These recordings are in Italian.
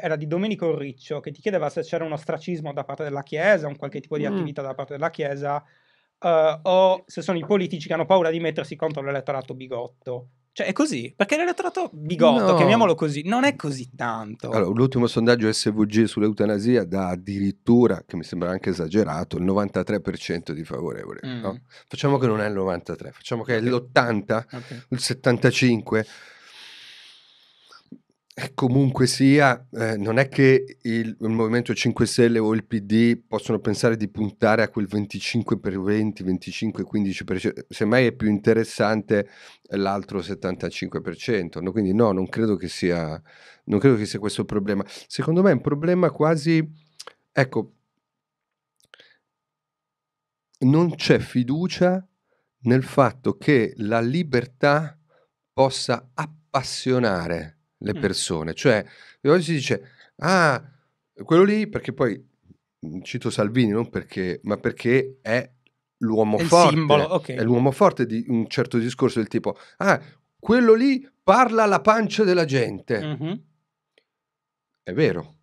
era di Domenico Riccio che ti chiedeva se c'era uno stracismo da parte della Chiesa, un qualche tipo di mm. attività da parte della Chiesa, uh, o se sono i politici che hanno paura di mettersi contro l'elettorato bigotto. Cioè è così, perché l'elettorato bigotto, no. chiamiamolo così, non è così tanto. Allora, l'ultimo sondaggio SVG sull'eutanasia dà addirittura, che mi sembra anche esagerato, il 93% di favorevole. Mm. No? Facciamo che non è il 93, facciamo che è l'80, okay. il 75% comunque sia, eh, non è che il, il, Movimento 5 Stelle o il PD possono pensare di puntare a quel 25 per 20, 25, 15%, semmai è più interessante l'altro 75%. No? Quindi no, non credo, che sia, non credo che sia questo il problema. Secondo me è un problema quasi, ecco, non c'è fiducia nel fatto che la libertà possa appassionare le persone. Mm. Cioè, oggi si dice, ah, quello lì, perché poi mhmm, cito Salvini, non perché, ma perché è l'uomo è forte. Simbolo, okay. È l'uomo forte di un certo discorso del tipo, ah, quello lì parla la pancia della gente. Mm-hmm. È vero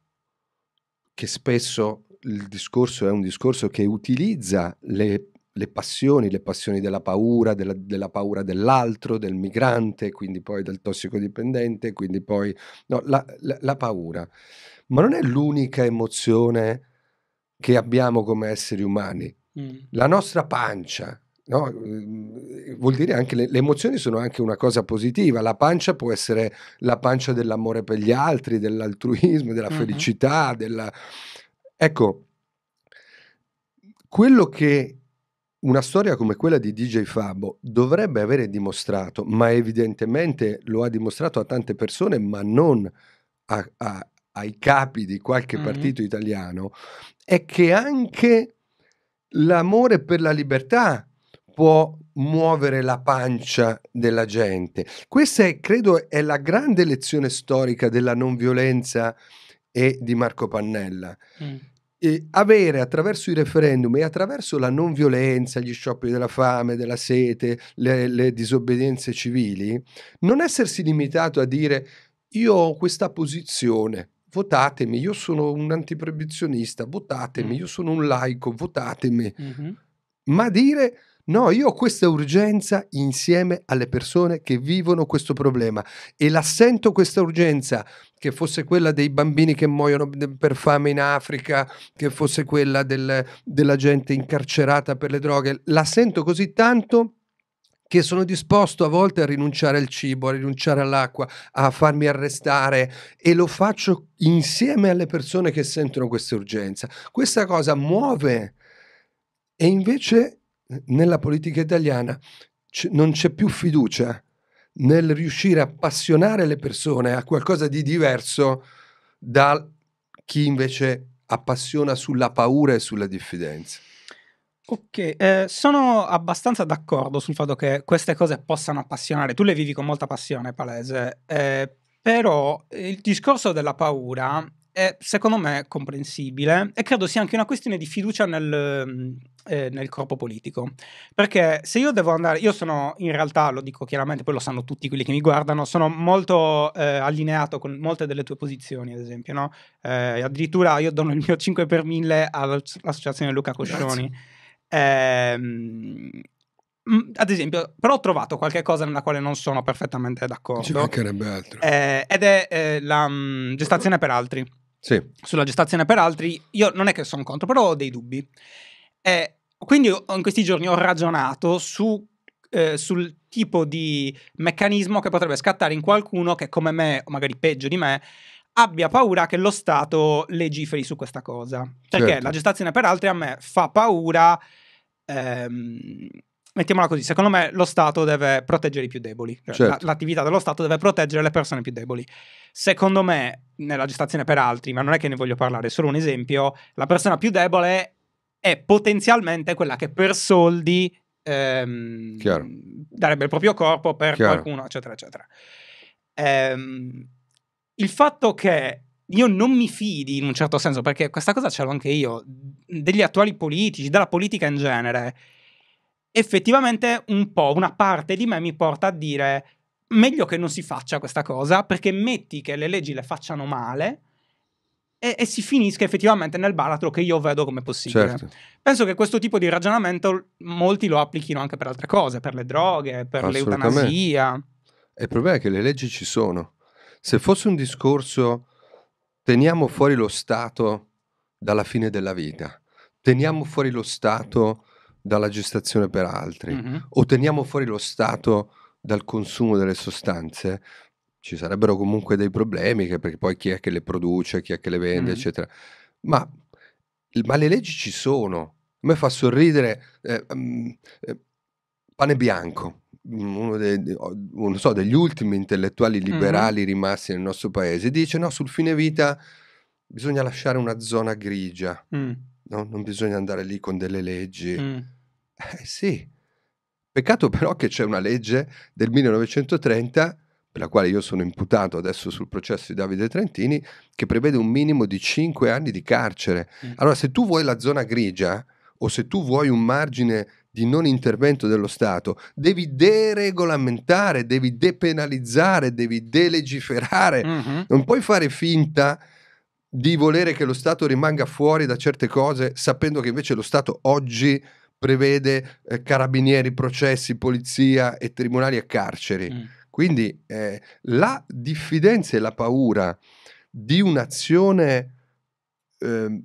che spesso il discorso è un discorso che utilizza le le passioni, le passioni della paura, della, della, paura dell'altro, del migrante, quindi poi del tossicodipendente, quindi poi no, la, la, la, paura. Ma non è l'unica emozione che abbiamo come esseri umani. Mm. La nostra pancia, no? Ehm, vuol dire anche le, le, emozioni sono anche una cosa positiva. La pancia può essere la pancia dell'amore per gli altri, dell'altruismo, della mm-hmm. felicità, della... Ecco, quello che una storia come quella di DJ Fabo dovrebbe avere dimostrato, ma evidentemente lo ha dimostrato a tante persone, ma non a, a, ai capi di qualche mm-hmm. partito italiano, è che anche l'amore per la libertà può muovere la pancia della gente. Questa è, credo, è la grande lezione storica della non violenza e di Marco Pannella. Mm eh, avere attraverso i referendum e attraverso la non violenza, gli scioperi della fame, della sete, le, le disobbedienze civili, non essersi limitato a dire io ho questa posizione, votatemi, io sono un antiproibizionista, votatemi, mm. io sono un laico, votatemi, mm-hmm. ma dire No, io ho questa urgenza insieme alle persone che vivono questo problema e la sento questa urgenza, che fosse quella dei bambini che muoiono per fame in Africa, che fosse quella del, della gente incarcerata per le droghe, la sento così tanto che sono disposto a volte a rinunciare al cibo, a rinunciare all'acqua, a farmi arrestare e lo faccio insieme alle persone che sentono questa urgenza. Questa cosa muove e invece nella politica italiana non c'è più fiducia nel riuscire a appassionare le persone a qualcosa di diverso da chi invece appassiona sulla paura e sulla diffidenza. Ok, eh, sono abbastanza d'accordo sul fatto che queste cose possano appassionare, tu le vivi con molta passione, palese, eh, però il discorso della paura è secondo me comprensibile e credo sia anche una questione di fiducia nel, mm, eh, nel, corpo politico. Perché se io devo andare, io sono in realtà, lo dico chiaramente, poi lo sanno tutti quelli che mi guardano, sono molto eh, allineato con molte delle tue posizioni, ad esempio, no? eh, addirittura io dono il mio 5 per 1000 all'associazione Luca Coscioni. Ehm, mm, ad esempio, però ho trovato qualche cosa nella quale non sono perfettamente d'accordo. Ci mancherebbe altro. Eh, ed è eh, la mh, mm, gestazione per altri sì. sulla gestazione per altri, io non è che sono contro, però ho dei dubbi. Eh, quindi in questi giorni ho ragionato su, eh, sul tipo di meccanismo che potrebbe scattare in qualcuno che come me, o magari peggio di me, abbia paura che lo Stato legiferi su questa cosa. Perché certo. la gestazione per altri a me fa paura... Ehm, mettiamola così, secondo me lo Stato deve proteggere i più deboli, cioè certo. l'attività dello Stato deve proteggere le persone più deboli. Secondo me, nella gestazione per altri, ma non è che ne voglio parlare, è solo un esempio, la persona più debole è potenzialmente quella che per soldi ehm, darebbe il proprio corpo per Chiaro. qualcuno, eccetera, eccetera. Ehm, il fatto che io non mi fidi in un certo senso, perché questa cosa ce l'ho anche io, degli attuali politici, della politica in genere, effettivamente un po' una parte di me mi porta a dire meglio che non si faccia questa cosa perché metti che le leggi le facciano male e, e si finisca effettivamente nel baratro che io vedo come possibile. Certo. Penso che questo tipo di ragionamento molti lo applichino anche per altre cose, per le droghe, per l'eutanasia. il problema è che le leggi ci sono. Se fosse un discorso teniamo fuori lo Stato dalla fine della vita, teniamo fuori lo Stato dalla gestazione per altri mm-hmm. o teniamo fuori lo Stato dal consumo delle sostanze, ci sarebbero comunque dei problemi, perché poi chi è che le produce, chi è che le vende, mm-hmm. eccetera. Ma, ma, le leggi ci sono. A me fa sorridere eh, ehm, eh Pane Bianco, mm, uno, dei, uno so, degli ultimi intellettuali liberali mm-hmm. rimasti nel nostro paese, dice no, sul fine vita bisogna lasciare una zona grigia. Mm no? non bisogna andare lì con delle leggi. Mm. Eh, sì, peccato però che c'è una legge del 1930 per la quale io sono imputato adesso sul processo di Davide Trentini, che prevede un minimo di 5 anni di carcere. Mm. Allora, se tu vuoi la zona grigia o se tu vuoi un margine di non intervento dello Stato, devi deregolamentare, devi depenalizzare, devi delegiferare. Mm-hmm. Non puoi fare finta di volere che lo Stato rimanga fuori da certe cose, sapendo che invece lo Stato oggi prevede eh, carabinieri, processi, polizia e tribunali e carceri. Mm. Quindi eh, la diffidenza e la paura di un'azione eh,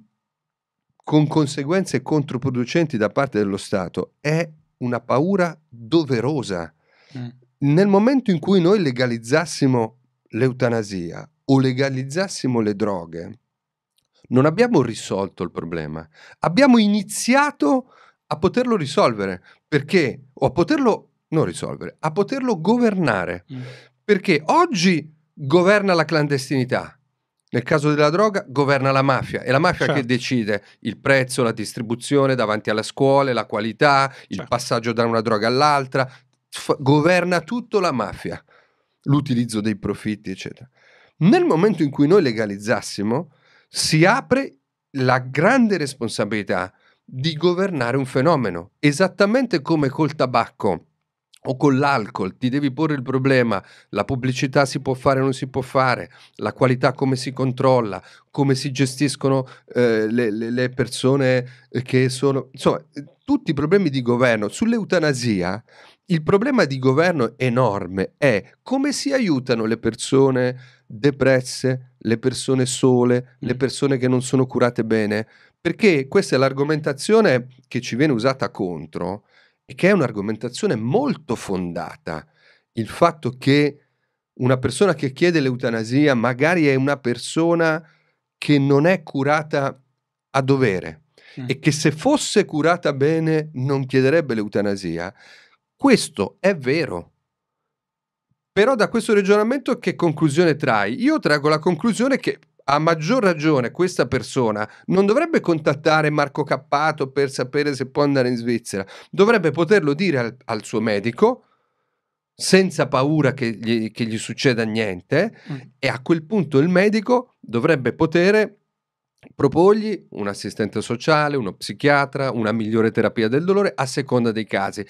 con conseguenze controproducenti da parte dello Stato è una paura doverosa. Mm. Nel momento in cui noi legalizzassimo l'eutanasia o legalizzassimo le droghe, non abbiamo risolto il problema, abbiamo iniziato a poterlo risolvere, perché, o a poterlo non risolvere, a poterlo governare. Mm. Perché oggi governa la clandestinità. Nel caso della droga governa la mafia, è la mafia certo. che decide il prezzo, la distribuzione davanti alle scuole, la qualità, il certo. passaggio da una droga all'altra, F- governa tutto la mafia, l'utilizzo dei profitti, eccetera. Nel momento in cui noi legalizzassimo, si apre la grande responsabilità di governare un fenomeno, esattamente come col tabacco o con l'alcol, ti devi porre il problema, la pubblicità si può fare o non si può fare, la qualità come si controlla, come si gestiscono eh, le, le, persone che sono... Insomma, tutti i problemi di governo. Sull'eutanasia, il problema di governo enorme è come si aiutano le persone depresse, le persone sole, le mm. persone che non sono curate bene, perché questa è l'argomentazione che ci viene usata contro e che è un'argomentazione molto fondata. Il fatto che una persona che chiede l'eutanasia magari è una persona che non è curata a dovere mm. e che se fosse curata bene non chiederebbe l'eutanasia. Questo è vero, però da questo ragionamento che conclusione trai? Io traggo la conclusione che a maggior ragione questa persona non dovrebbe contattare Marco Cappato per sapere se può andare in Svizzera, dovrebbe poterlo dire al, al suo medico senza paura che gli, che gli succeda niente mm. e a quel punto il medico dovrebbe poter proporgli un assistente sociale, uno psichiatra, una migliore terapia del dolore a seconda dei casi,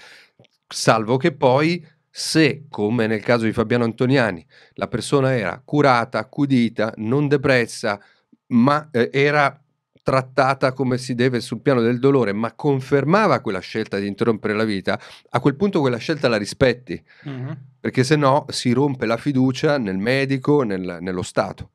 salvo che poi se, come nel caso di Fabiano Antoniani, la persona era curata, accudita, non depressa, ma eh, era trattata come si deve sul piano del dolore, ma confermava quella scelta di interrompere la vita, a quel punto quella scelta la rispetti, mm-hmm. perché se no si rompe la fiducia nel medico, nel, nello Stato.